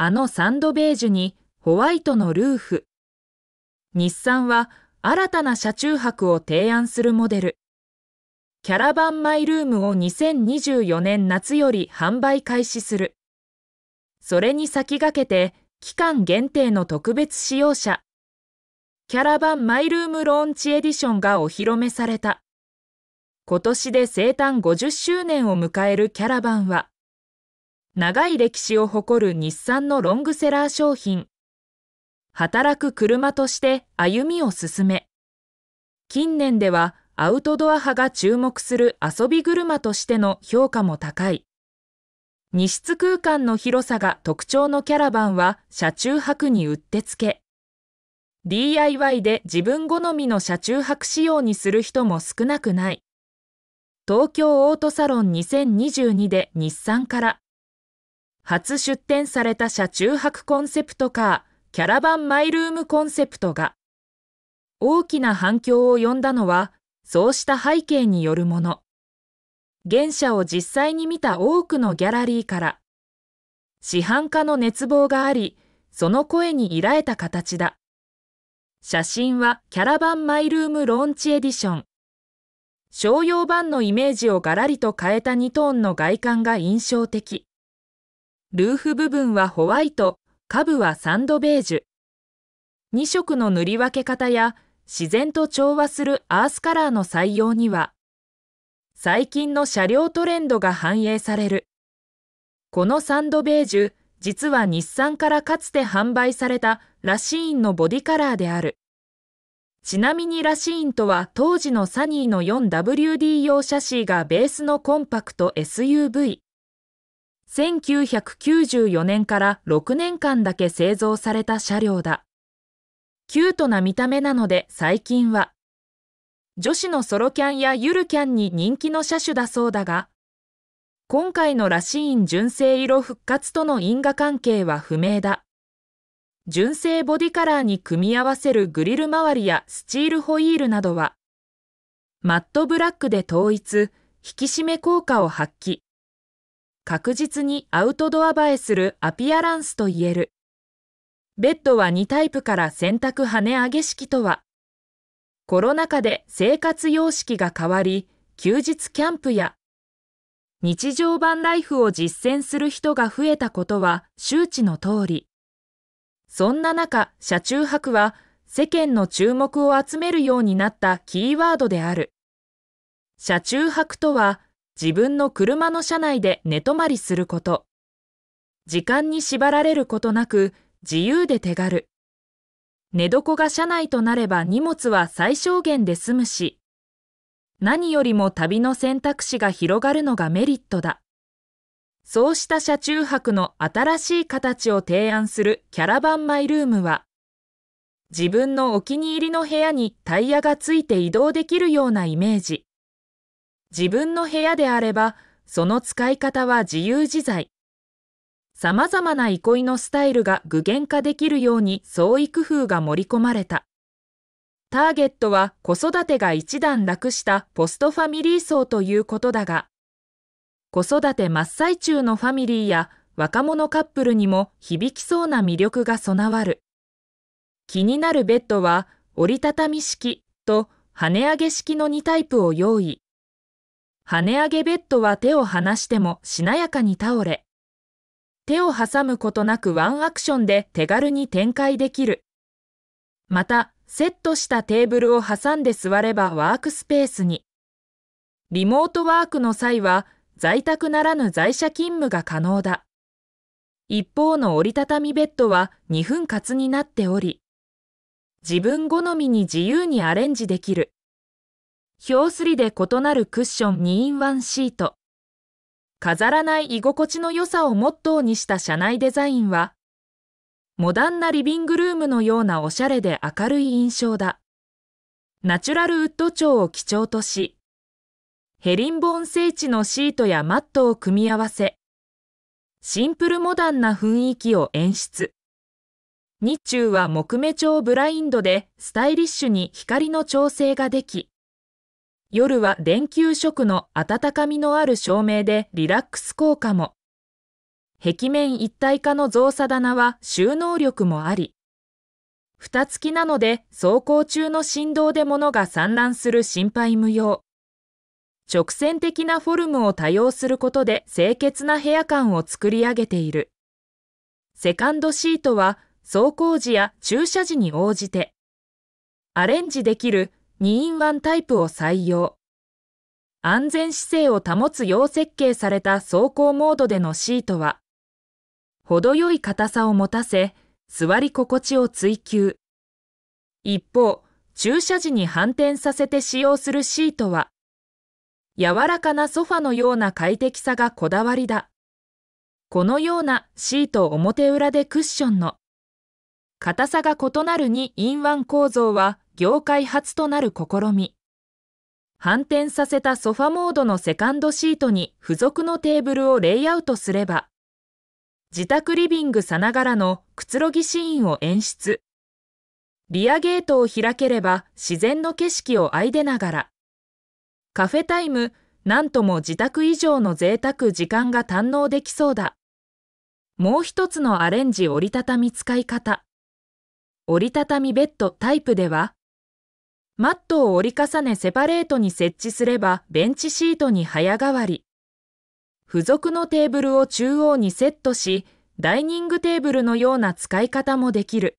あのサンドベージュにホワイトのルーフ。日産は新たな車中泊を提案するモデル。キャラバンマイルームを2024年夏より販売開始する。それに先駆けて、期間限定の特別使用者、キャラバンマイルームローンチエディションがお披露目された。今年で生誕50周年を迎えるキャラバンは、長い歴史を誇る日産のロングセラー商品。働く車として歩みを進め、近年ではアウトドア派が注目する遊び車としての評価も高い。荷室空間の広さが特徴のキャラバンは車中泊にうってつけ。DIY で自分好みの車中泊仕様にする人も少なくない。東京オートサロン2022で日産から初出展された車中泊コンセプトカー、キャラバンマイルームコンセプトが、大きな反響を呼んだのは、そうした背景によるもの。現車を実際に見た多くのギャラリーから、市販化の熱望があり、その声に依頼た形だ。写真はキャラバンマイルームローンチエディション。商用版のイメージをガラリと変えた2トーンの外観が印象的。ルーフ部分はホワイト、下部はサンドベージュ。2色の塗り分け方や自然と調和するアースカラーの採用には、最近の車両トレンドが反映される。このサンドベージュ、実は日産からかつて販売されたラシーンのボディカラーである。ちなみにラシーンとは当時のサニーの 4WD 用シャシーがベースのコンパクト SUV。1994年から6年間だけ製造された車両だ。キュートな見た目なので最近は、女子のソロキャンやゆるキャンに人気の車種だそうだが、今回のラシーン純正色復活との因果関係は不明だ。純正ボディカラーに組み合わせるグリル周りやスチールホイールなどは、マットブラックで統一、引き締め効果を発揮。確実にアウトドア映えするアピアランスと言える。ベッドは2タイプから洗濯跳ね上げ式とは、コロナ禍で生活様式が変わり、休日キャンプや日常版ライフを実践する人が増えたことは周知の通り。そんな中、車中泊は世間の注目を集めるようになったキーワードである。車中泊とは自分の車の車内で寝泊まりすること。時間に縛られることなく、自由で手軽。寝床が車内となれば荷物は最小限で済むし、何よりも旅の選択肢が広がるのがメリットだ。そうした車中泊の新しい形を提案するキャラバンマイルームは、自分のお気に入りの部屋にタイヤがついて移動できるようなイメージ。自分の部屋であれば、その使い方は自由自在。様々な憩いのスタイルが具現化できるように創意工夫が盛り込まれた。ターゲットは子育てが一段落したポストファミリー層ということだが、子育て真っ最中のファミリーや若者カップルにも響きそうな魅力が備わる。気になるベッドは折りたたみ式と跳ね上げ式の2タイプを用意。跳ね上げベッドは手を離してもしなやかに倒れ、手を挟むことなくワンアクションで手軽に展開できる。また、セットしたテーブルを挟んで座ればワークスペースに。リモートワークの際は、在宅ならぬ在社勤務が可能だ。一方の折りたたみベッドは2分割になっており、自分好みに自由にアレンジできる。表すりで異なるクッション 2-in-1 シート。飾らない居心地の良さをモットーにした車内デザインは、モダンなリビングルームのようなおしゃれで明るい印象だ。ナチュラルウッド調を基調とし、ヘリンボーン聖地のシートやマットを組み合わせ、シンプルモダンな雰囲気を演出。日中は木目調ブラインドでスタイリッシュに光の調整ができ、夜は電球色の温かみのある照明でリラックス効果も。壁面一体化の造作棚は収納力もあり、蓋付きなので走行中の振動で物が散乱する心配無用。直線的なフォルムを多用することで清潔な部屋感を作り上げている。セカンドシートは走行時や駐車時に応じて、アレンジできる 2-in-1 タイプを採用。安全姿勢を保つよう設計された走行モードでのシートは、程よい硬さを持たせ、座り心地を追求。一方、駐車時に反転させて使用するシートは、柔らかなソファのような快適さがこだわりだ。このようなシート表裏でクッションの硬さが異なる 2in1 構造は業界初となる試み。反転させたソファモードのセカンドシートに付属のテーブルをレイアウトすれば、自宅リビングさながらのくつろぎシーンを演出。リアゲートを開ければ自然の景色を相でながら。カフェタイム、なんとも自宅以上の贅沢時間が堪能できそうだ。もう一つのアレンジ折りたたみ使い方。折りたたみベッドタイプでは、マットを折り重ねセパレートに設置すればベンチシートに早変わり。付属のテーブルを中央にセットし、ダイニングテーブルのような使い方もできる。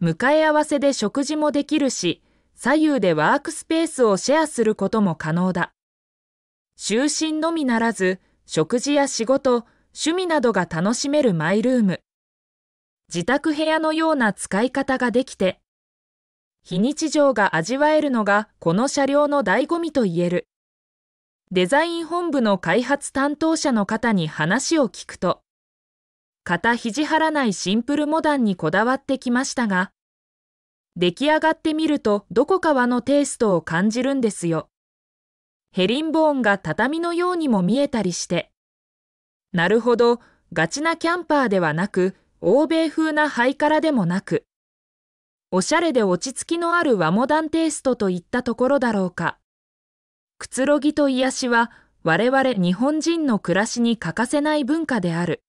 向かい合わせで食事もできるし、左右でワークスペースをシェアすることも可能だ。就寝のみならず、食事や仕事、趣味などが楽しめるマイルーム。自宅部屋のような使い方ができて、非日常が味わえるのがこの車両の醍醐味と言える。デザイン本部の開発担当者の方に話を聞くと、肩肘張らないシンプルモダンにこだわってきましたが、出来上がってみるとどこかはのテイストを感じるんですよ。ヘリンボーンが畳のようにも見えたりして。なるほど、ガチなキャンパーではなく、欧米風なハイカラでもなく、おしゃれで落ち着きのある和モダンテイストといったところだろうか。くつろぎと癒しは我々日本人の暮らしに欠かせない文化である。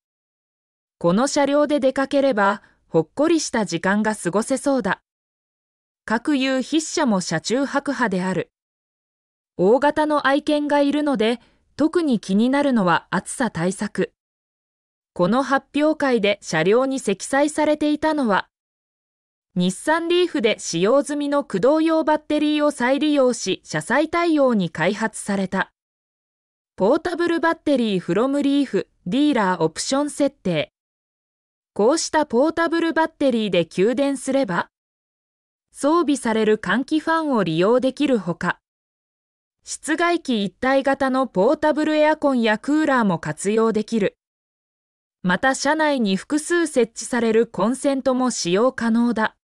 この車両で出かければほっこりした時間が過ごせそうだ。各有筆者も車中泊派である。大型の愛犬がいるので特に気になるのは暑さ対策。この発表会で車両に積載されていたのは日産リーフで使用済みの駆動用バッテリーを再利用し、車載対応に開発された。ポータブルバッテリーフロムリーフディーラーオプション設定。こうしたポータブルバッテリーで給電すれば、装備される換気ファンを利用できるほか、室外機一体型のポータブルエアコンやクーラーも活用できる。また車内に複数設置されるコンセントも使用可能だ。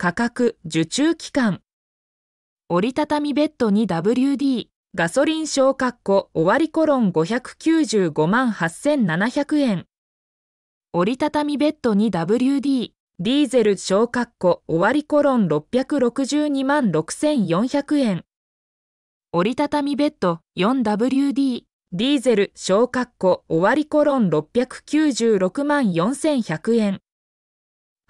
価格受注期間折りたたみベッドに WD ガソリン小括弧終わりコロン595万8700円折りたたみベッドに WD ディーゼル小括弧終わりコロン662万6400円折りたたみベッド 4WD ディーゼル小括弧終わりコロン696万4100円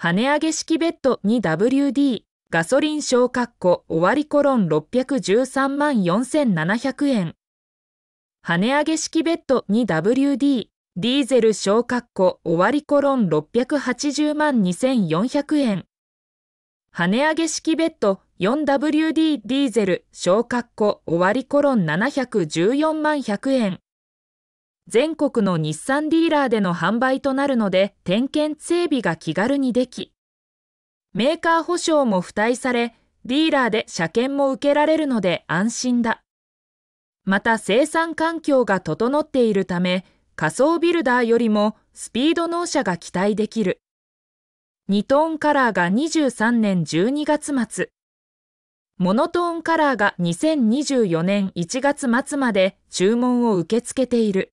跳ね上げ式ベッド 2WD ガソリン小括弧終わりコロン613万4700円跳ね上げ式ベッド 2WD ディーゼル小括弧終わりコロン680万2400円跳ね上げ式ベッド 4WD ディーゼル小括弧終わりコロン714万100円全国の日産ディーラーでの販売となるので点検整備が気軽にでき、メーカー保証も付帯され、ディーラーで車検も受けられるので安心だ。また生産環境が整っているため、仮想ビルダーよりもスピード納車が期待できる。2トーンカラーが23年12月末。モノトーンカラーが2024年1月末まで注文を受け付けている。